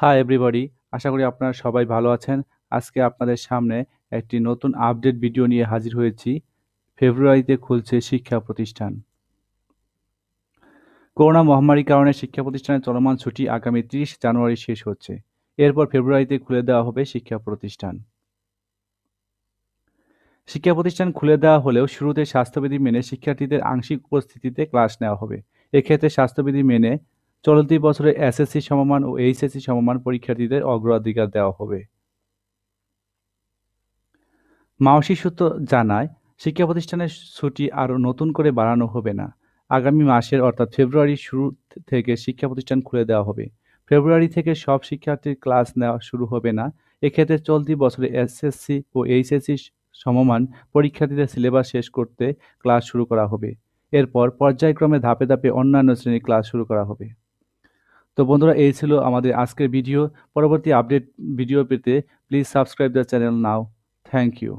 hi everybody আশা করি আপনারা সবাই ভালো আছেন আজকে আপনাদের সামনে একটি নতুন আপডেট ভিডিও নিয়ে হাজির হয়েছি ফেব্রুয়ারিতে খুলছে শিক্ষা প্রতিষ্ঠান করোনা মহামারীর কারণে শিক্ষা প্রতিষ্ঠানের চলমান ছুটি আগামী ত্রিশ জানুয়ারি শেষ হচ্ছে এরপর ফেব্রুয়ারিতে খুলে দেওয়া হবে শিক্ষা প্রতিষ্ঠান শিক্ষা প্রতিষ্ঠান খুলে দেওয়া হলেও শুরুতে স্বাস্থ্যবিধি মেনে শিক্ষার্থীদের আংশিক উপস্থিতিতে ক্লাস নেওয়া হবে এক্ষেত্রে স্বাস্থ্যবিধি মেনে চলতি বছরে এসএসসি সমমান ও এইচএসসি সমমান পরীক্ষার্থীদের অগ্রাধিকার দেওয়া হবে মাওসি সূত্র জানায় শিক্ষা প্রতিষ্ঠানের ছুটি আরও নতুন করে বাড়ানো হবে না আগামী মাসের অর্থাৎ ফেব্রুয়ারির শুরু থেকে শিক্ষা প্রতিষ্ঠান খুলে দেওয়া হবে ফেব্রুয়ারি থেকে সব শিক্ষার্থীর ক্লাস নেওয়া শুরু হবে না এক্ষেত্রে চলতি বছরে এসএসসি ও এইচএসসি সমমান পরীক্ষার্থীদের সিলেবাস শেষ করতে ক্লাস শুরু করা হবে এরপর পর্যায়ক্রমে ধাপে ধাপে অন্যান্য শ্রেণীর ক্লাস শুরু করা হবে তো বন্ধুরা এই ছিল আমাদের আজকের ভিডিও পরবর্তী আপডেট ভিডিও পেতে please subscribe the channel now thank you